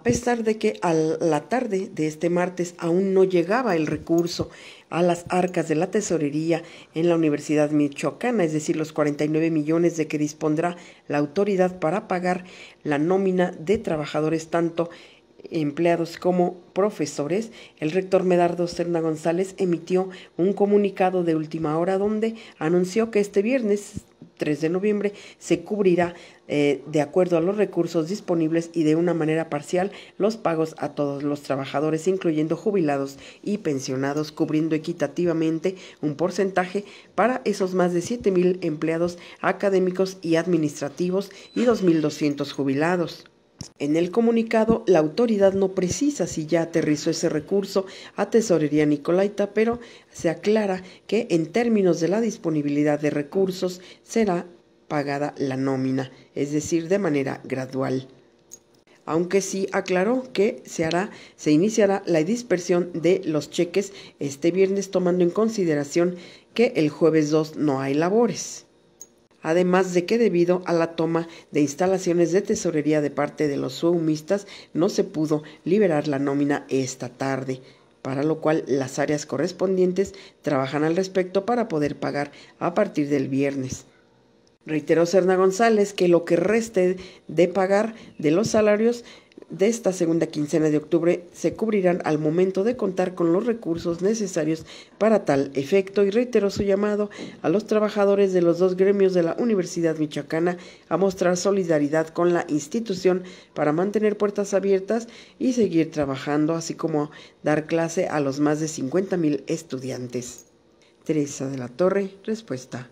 A pesar de que a la tarde de este martes aún no llegaba el recurso a las arcas de la tesorería en la Universidad Michoacana, es decir, los 49 millones de que dispondrá la autoridad para pagar la nómina de trabajadores tanto empleados como profesores, el rector Medardo Serna González emitió un comunicado de última hora donde anunció que este viernes 3 de noviembre se cubrirá eh, de acuerdo a los recursos disponibles y de una manera parcial los pagos a todos los trabajadores, incluyendo jubilados y pensionados, cubriendo equitativamente un porcentaje para esos más de 7.000 empleados académicos y administrativos y 2.200 jubilados. En el comunicado, la autoridad no precisa si ya aterrizó ese recurso a Tesorería Nicolaita, pero se aclara que en términos de la disponibilidad de recursos será pagada la nómina, es decir, de manera gradual. Aunque sí aclaró que se hará, se iniciará la dispersión de los cheques este viernes tomando en consideración que el jueves 2 no hay labores además de que debido a la toma de instalaciones de tesorería de parte de los sumistas no se pudo liberar la nómina esta tarde, para lo cual las áreas correspondientes trabajan al respecto para poder pagar a partir del viernes. Reiteró Serna González que lo que reste de pagar de los salarios de esta segunda quincena de octubre se cubrirán al momento de contar con los recursos necesarios para tal efecto y reitero su llamado a los trabajadores de los dos gremios de la Universidad Michoacana a mostrar solidaridad con la institución para mantener puertas abiertas y seguir trabajando, así como dar clase a los más de 50 mil estudiantes. Teresa de la Torre, respuesta.